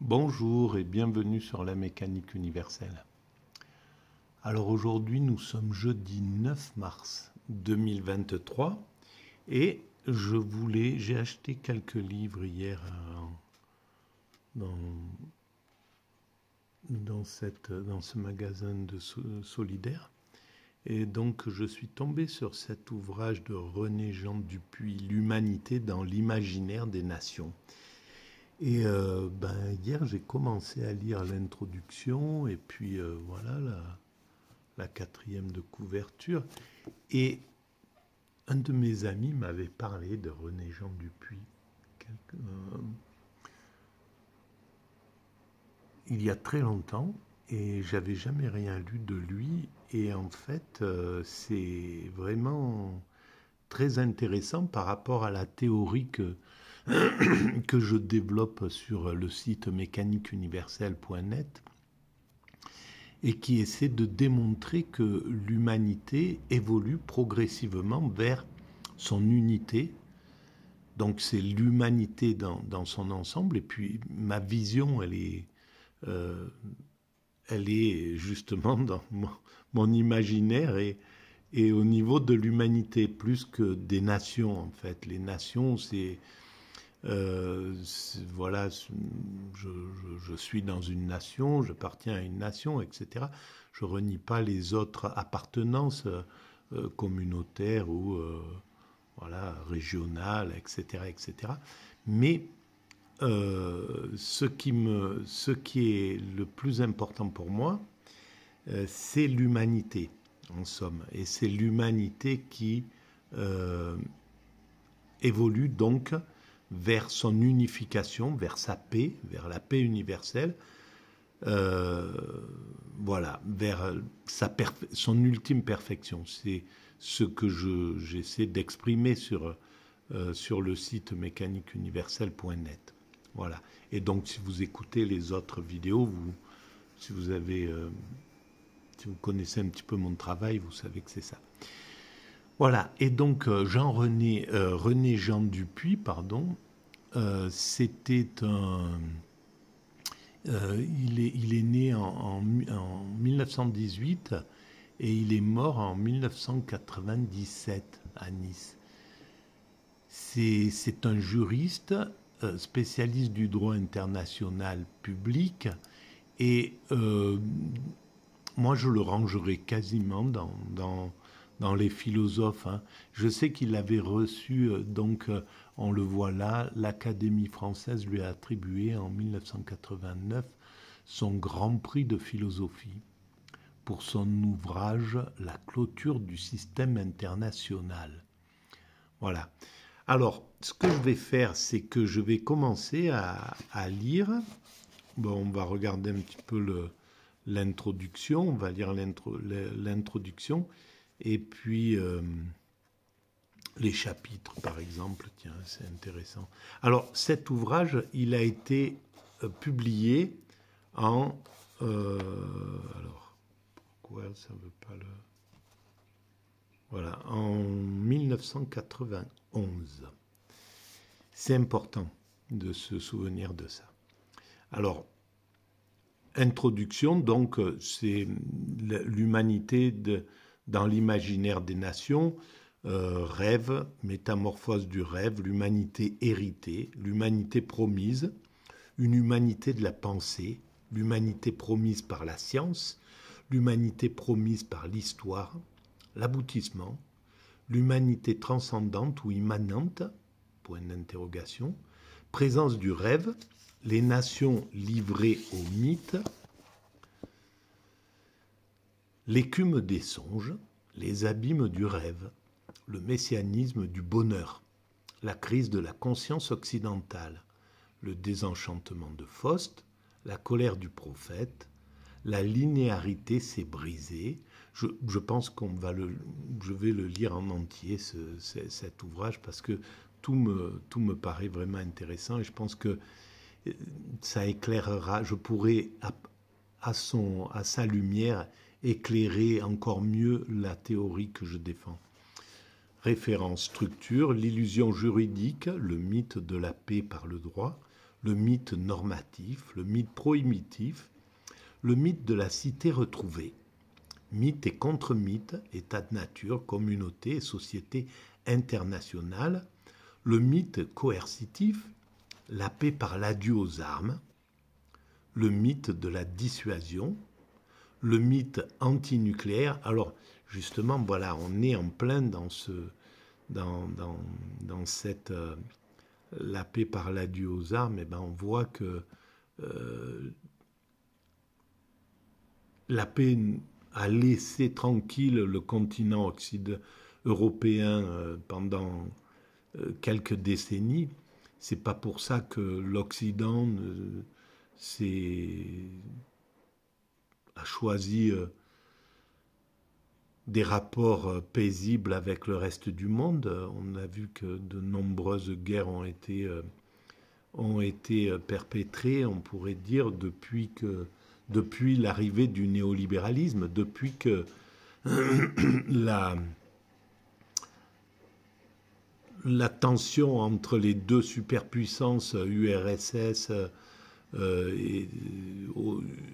Bonjour et bienvenue sur la mécanique universelle. Alors aujourd'hui nous sommes jeudi 9 mars 2023 et je voulais, j'ai acheté quelques livres hier euh, dans, dans, dans ce magasin de solidaire et donc je suis tombé sur cet ouvrage de René Jean Dupuis, L'humanité dans l'imaginaire des nations. Et euh, ben, hier, j'ai commencé à lire l'introduction et puis euh, voilà la, quatrième de couverture. Et un de mes amis m'avait parlé de René Jean Dupuis. Euh, il y a très longtemps et j'avais jamais rien lu de lui. Et en fait, c'est vraiment très intéressant par rapport à la théorie que que je développe sur le site mécaniqueuniverselle.net et qui essaie de démontrer que l'humanité évolue progressivement vers son unité. Donc c'est l'humanité dans, son ensemble. Et puis ma vision, elle est, euh, elle est justement dans mon, mon imaginaire et, et, au niveau de l'humanité, plus que des nations en fait. Les nations, c'est euh, voilà, je, suis dans une nation, j'appartiens à une nation, etc. Je renie pas les autres appartenances euh, euh, communautaires ou voilà régionales, etc., etc. Mais ce qui me, ce qui est le plus important pour moi, c'est l'humanité en somme, et c'est l'humanité qui évolue donc vers son unification, vers sa paix, vers la paix universelle, euh, voilà, vers sa son ultime perfection. C'est ce que j'essaie d'exprimer sur, euh, le site mécaniqueuniverselle.net. Voilà. Et donc, si vous écoutez les autres vidéos, vous, si vous avez, euh, si vous connaissez un petit peu mon travail, vous savez que c'est ça. Voilà, et donc euh, Jean-René euh, René Jean Dupuis, pardon, euh, c'était un... il, est, il, est, né en, 1918 et il est mort en 1997 à Nice. C'est un juriste spécialiste du droit international public et moi je le rangerai quasiment dans dans les philosophes. Hein. Je sais qu'il avait reçu, euh, donc euh, on le voit là, l'Académie française lui a attribué en 1989 son grand prix de philosophie pour son ouvrage La clôture du système international. Voilà. Alors, ce que je vais faire, c'est que je vais commencer à, à lire. Bon, on va regarder un petit peu l'introduction, on va lire l'introduction. Et puis euh, les chapitres, par exemple, tiens, c'est intéressant. Alors cet ouvrage, il a été euh, publié en... Euh, alors, pourquoi ça ne veut pas le... Voilà, en 1991. C'est important de se souvenir de ça. Alors, introduction, donc, c'est l'humanité de dans l'imaginaire des nations, euh, rêve, métamorphose du rêve, l'humanité héritée, l'humanité promise, une humanité de la pensée, l'humanité promise par la science, l'humanité promise par l'histoire, l'aboutissement, l'humanité transcendante ou immanente, point d'interrogation, présence du rêve, les nations livrées au mythe, l'écume des songes, les abîmes du rêve, le messianisme du bonheur, la crise de la conscience occidentale, le désenchantement de Faust, la colère du prophète, la linéarité s'est brisée. Je, je pense qu'on va le, je vais le lire en entier ce, cet ouvrage parce que tout me, tout me paraît vraiment intéressant et je pense que euh, ça éclairera. Je pourrai à, à son, à sa lumière éclairer encore mieux la théorie que je défends. Référence structure, l'illusion juridique, le mythe de la paix par le droit, le mythe normatif, le mythe prohibitif, le mythe de la cité retrouvée. Mythe et contre-mythe, état de nature, communauté et société internationale, le mythe coercitif, la paix par l'adieu aux armes, le mythe de la dissuasion, le mythe antinucléaire. Alors, justement, voilà, on est en plein dans ce, dans, dans, dans cette euh, la paix par la due aux armes. Et ben, on voit que euh, la paix a laissé tranquille le continent occident européen euh, pendant quelques décennies. C'est pas pour ça que l'Occident s'est a choisi euh, des rapports euh, paisibles avec le reste du monde. On a vu que de nombreuses guerres ont été, euh, ont été perpétrées, on pourrait dire, depuis, que, depuis l'arrivée du néolibéralisme, depuis que la, la tension entre les deux superpuissances URSS et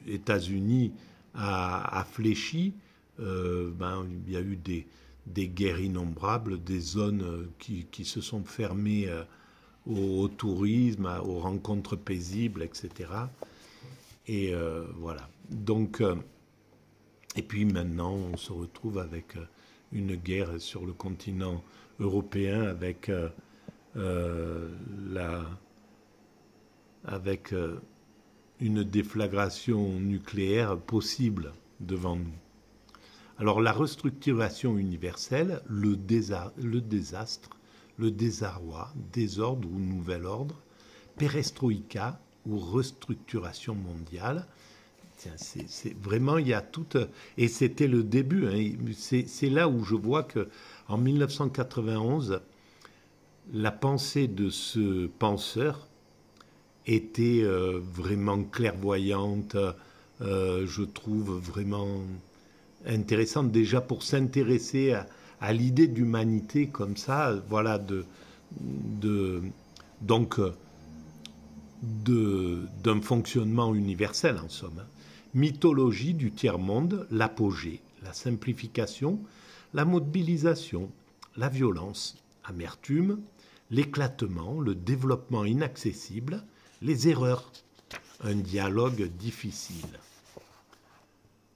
États-Unis a, fléchi, euh, ben, il y a eu des, des guerres innombrables, des zones euh, qui, se sont fermées euh, au, tourisme, aux rencontres paisibles, etc. Et voilà. Donc, et puis maintenant, on se retrouve avec une guerre sur le continent européen avec la, avec une déflagration nucléaire possible devant nous. Alors la restructuration universelle, le, désastre, le désarroi, désordre ou nouvel ordre, perestroïka ou restructuration mondiale, c'est vraiment il y a tout euh, et c'était le début. Hein, c'est là où je vois que en 1991, la pensée de ce penseur était euh, vraiment clairvoyante, euh, je trouve vraiment intéressante déjà pour s'intéresser à, à l'idée d'humanité comme ça, voilà, de, de donc euh, d'un fonctionnement universel en somme. Hein. Mythologie du tiers-monde, l'apogée, la simplification, la mobilisation, la violence, amertume, l'éclatement, le développement inaccessible, les erreurs, un dialogue difficile,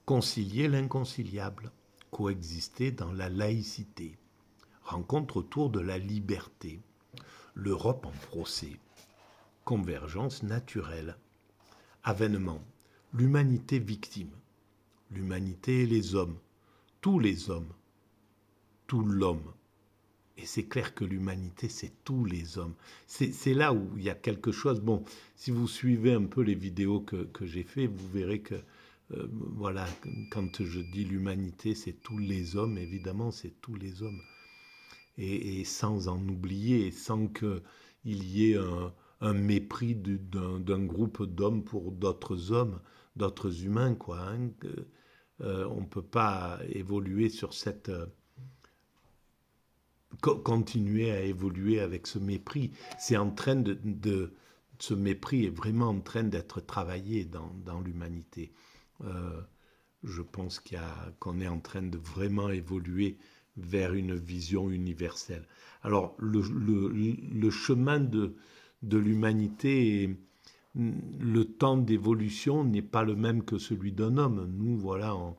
concilier l'inconciliable, coexister dans la laïcité, rencontre autour de la liberté, l'Europe en procès, convergence naturelle, avènement, l'humanité victime, l'humanité et les hommes, tous les hommes, tout l'homme, et c'est clair que l'humanité, c'est tous les hommes. C'est là où il y a quelque chose. Bon, si vous suivez un peu les vidéos que, que j'ai fait, vous verrez que, euh, voilà, quand je dis l'humanité, c'est tous les hommes, évidemment, c'est tous les hommes. Et, sans en oublier, sans qu'il y ait un, mépris d'un groupe d'hommes pour d'autres hommes, d'autres humains, quoi. Hein, euh, on ne peut pas évoluer sur cette. Euh, continuer à évoluer avec ce mépris. C'est en train de, ce mépris est vraiment en train d'être travaillé dans, l'humanité. Euh, je pense qu'on est en train de vraiment évoluer vers une vision universelle. Alors le, chemin de, l'humanité, le temps d'évolution n'est pas le même que celui d'un homme. Nous, voilà, en,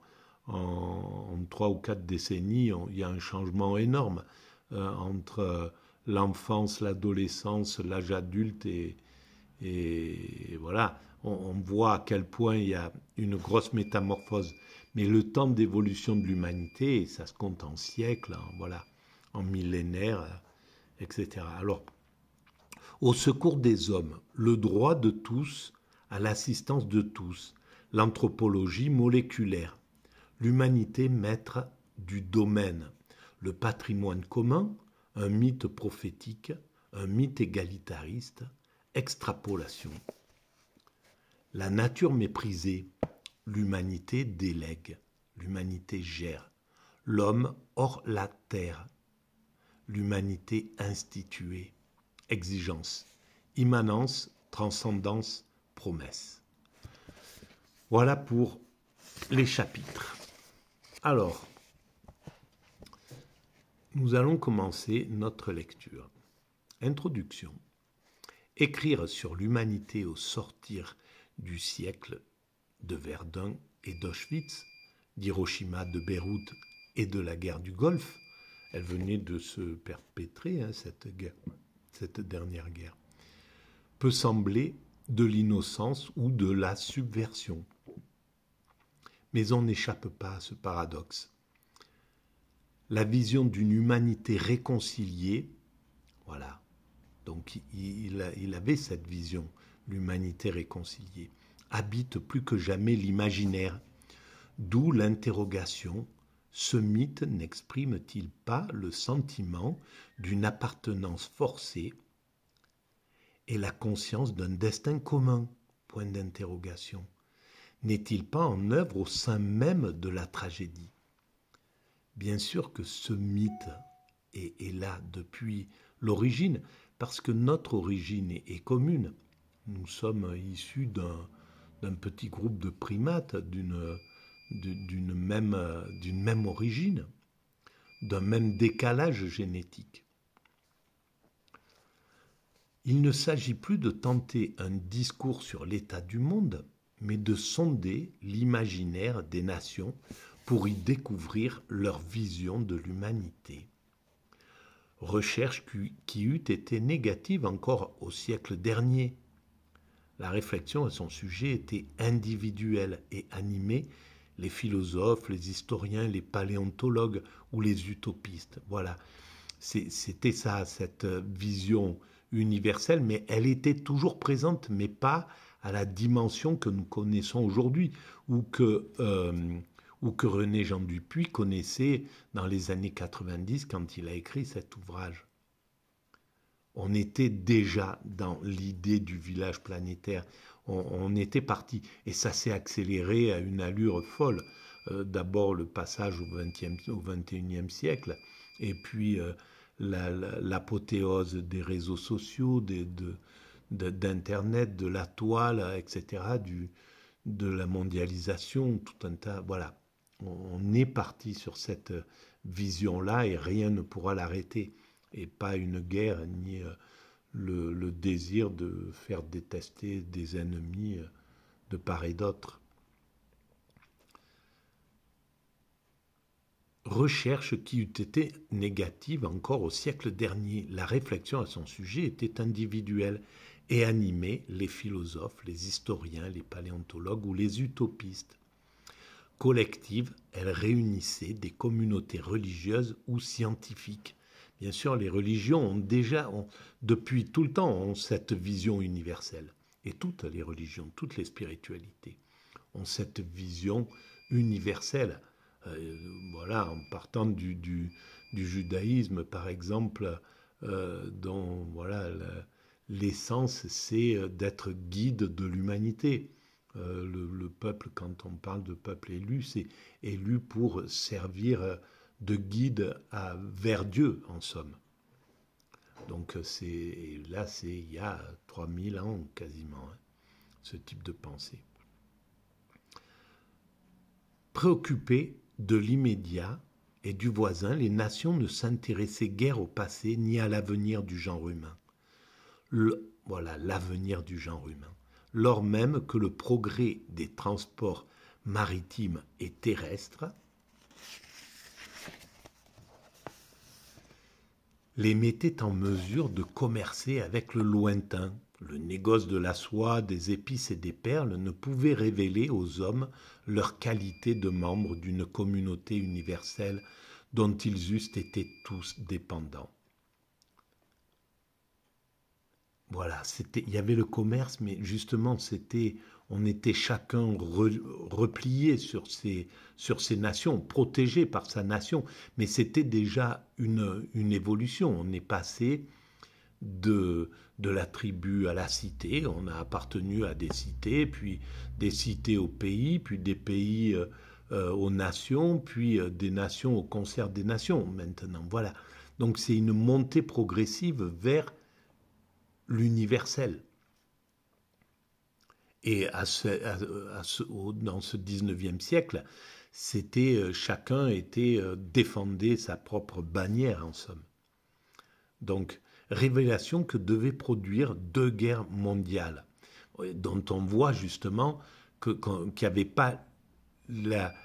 trois ou quatre décennies, il y a un changement énorme. Euh, entre euh, l'enfance, l'adolescence, l'âge adulte et, voilà, on, voit à quel point il y a une grosse métamorphose. Mais le temps d'évolution de l'humanité, ça se compte en siècles, voilà, en millénaires, euh, etc. Alors, au secours des hommes, le droit de tous à l'assistance de tous, l'anthropologie moléculaire, l'humanité maître du domaine, le patrimoine commun, un mythe prophétique, un mythe égalitariste, extrapolation. La nature méprisée, l'humanité délègue, l'humanité gère, l'homme hors la terre, l'humanité instituée, exigence, immanence, transcendance, promesse. Voilà pour les chapitres. Alors, nous allons commencer notre lecture. Introduction. Écrire sur l'humanité au sortir du siècle de Verdun et d'Auschwitz, d'Hiroshima, de Beyrouth et de la guerre du Golfe. Elle venait de se perpétrer, hein, cette dernière guerre. Peut sembler de l'innocence ou de la subversion. Mais on n'échappe pas à ce paradoxe la vision d'une humanité réconciliée. Voilà. Donc il, avait cette vision, l'humanité réconciliée, habite plus que jamais l'imaginaire. D'où l'interrogation, ce mythe n'exprime-t-il pas le sentiment d'une appartenance forcée et la conscience d'un destin commun Point d'interrogation. N'est-il pas en œuvre au sein même de la tragédie Bien sûr que ce mythe est, là depuis l'origine, parce que notre origine est, commune. Nous sommes issus d'un petit groupe de primates, d'une même origine, d'un même décalage génétique. Il ne s'agit plus de tenter un discours sur l'état du monde, mais de sonder l'imaginaire des nations pour y découvrir leur vision de l'humanité. Recherche qui eût été négative encore au siècle dernier. La réflexion à son sujet était individuelle et animée. Les philosophes, les historiens, les paléontologues ou les utopistes. Voilà. C'était ça, cette vision universelle, mais elle était toujours présente, mais pas à la dimension que nous connaissons aujourd'hui, ou que euh, ou que René Jean Dupuis connaissait dans les années 90 quand il a écrit cet ouvrage. On était déjà dans l'idée du village planétaire, on, était parti, et ça s'est accéléré à une allure folle. Euh, d'abord le passage au, 20e, au 21e siècle, et puis euh, l'apothéose des réseaux sociaux, d'internet, de la toile, etc., du, de la mondialisation, tout un tas. Voilà on est parti sur cette euh, vision-là et rien ne pourra l'arrêter. Et pas une guerre ni euh, le, désir de faire détester des ennemis euh, de part et d'autre. Recherche qui eût été négative encore au siècle dernier. La réflexion à son sujet était individuelle et animait les philosophes, les historiens, les paléontologues ou les utopistes collective, elle réunissait des communautés religieuses ou scientifiques. Bien sûr, les religions ont déjà, depuis tout le temps, ont cette vision universelle. Et toutes les religions, toutes les spiritualités ont cette vision universelle. Euh, voilà, en partant du, judaïsme, par exemple, euh, dont voilà l'essence, c'est euh, d'être guide de l'humanité. Euh, le, peuple, quand on parle de peuple élu, c'est élu pour servir de guide vers Dieu, en somme. Donc c'est là, c'est il y a 3000 ans quasiment, hein, ce type de pensée. Préoccupés de l'immédiat et du voisin, les nations ne s'intéressaient guère au passé ni à l'avenir du genre humain. voilà l'avenir du genre humain lors même que le progrès des transports maritimes et terrestres, les mettait en mesure de commercer avec le lointain. Le négoce de la soie, des épices et des perles ne pouvait révéler aux hommes leur qualité de membres d'une communauté universelle dont ils eussent été tous dépendants. Voilà, c'était, il y avait le commerce, mais justement, c'était, on était chacun replié sur ses, sur ses nations, protégé par sa nation. Mais c'était déjà une, évolution. On est passé de, de la tribu à la cité. On a appartenu à des cités, puis des cités au pays, puis des pays euh, euh, aux nations, puis euh, des nations au concert des nations maintenant. Voilà. Donc c'est une montée progressive vers l'universel. Et dans ce 19e siècle, c'était euh, chacun était euh, défendait sa propre bannière en somme. Donc révélation que devait produire deux guerres mondiales, dont on voit justement que, qu'il n'y avait pas la,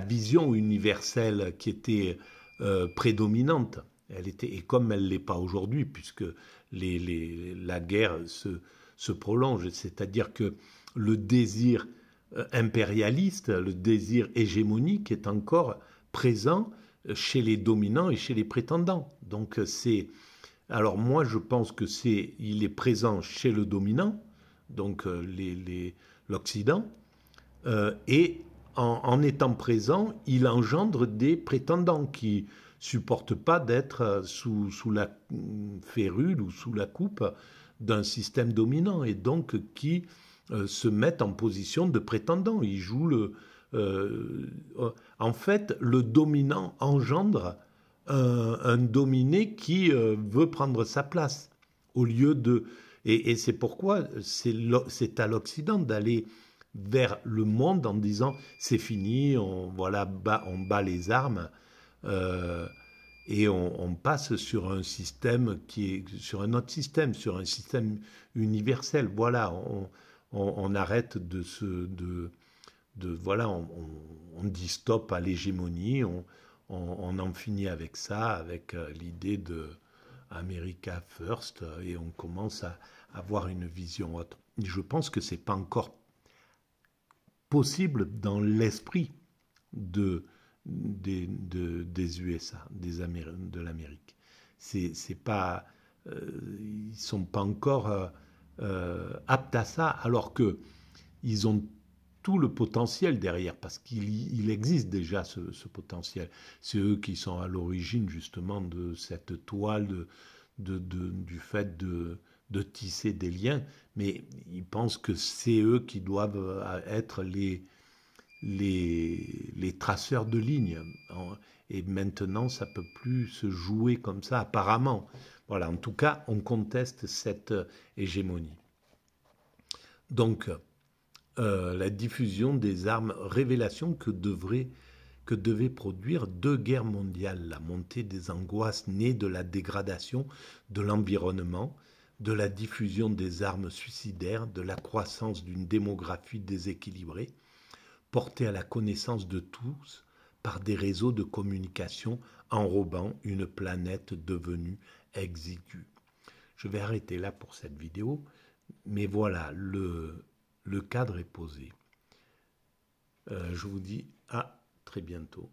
vision universelle qui était euh, prédominante. Elle était, et comme elle ne l'est pas aujourd'hui, puisque les, la guerre se, prolonge, c'est-à-dire que le désir euh, impérialiste, le désir hégémonique est encore présent chez les dominants et chez les prétendants. Donc c'est alors moi je pense que c'est il est présent chez le dominant, donc euh, l'Occident, les, euh, et en, étant présent, il engendre des prétendants qui supportent pas d'être euh, sous, la mm, férule ou sous la coupe d'un système dominant et donc qui euh, se mettent en position de prétendant. Il joue, euh, en fait, le dominant engendre un, dominé qui veut prendre sa place au lieu de. et c'est pourquoi c'est à l'Occident d'aller vers le monde en disant c'est fini, on, voilà, bat, on bat les armes euh, et on, passe sur un système qui est sur un autre système, sur un système universel. Voilà, on, arrête de se de, de voilà, on, dit stop à l'hégémonie, on, en finit avec ça, avec euh, l'idée de America First, et on commence à avoir une vision autre. Je pense que c'est pas encore possible dans l'esprit de, des USA, des de l'Amérique. C'est, pas, euh, ils ne sont pas encore euh, euh, aptes à ça, alors que ils ont tout le potentiel derrière, parce qu'il existe déjà ce, potentiel. C'est eux qui sont à l'origine justement de cette toile, de, du fait de, de tisser des liens, mais ils pensent que c'est eux qui doivent euh, être les, les, traceurs de lignes. Et maintenant, ça peut plus se jouer comme ça, apparemment. Voilà, en tout cas, on conteste cette euh, hégémonie. Donc, euh, la diffusion des armes, révélation que devrait que devaient produire deux guerres mondiales, la montée des angoisses nées de la dégradation de l'environnement de la diffusion des armes suicidaires, de la croissance d'une démographie déséquilibrée, portée à la connaissance de tous par des réseaux de communication enrobant une planète devenue exiguë. Je vais arrêter là pour cette vidéo, mais voilà, le, le cadre est posé. Euh, je vous dis à très bientôt.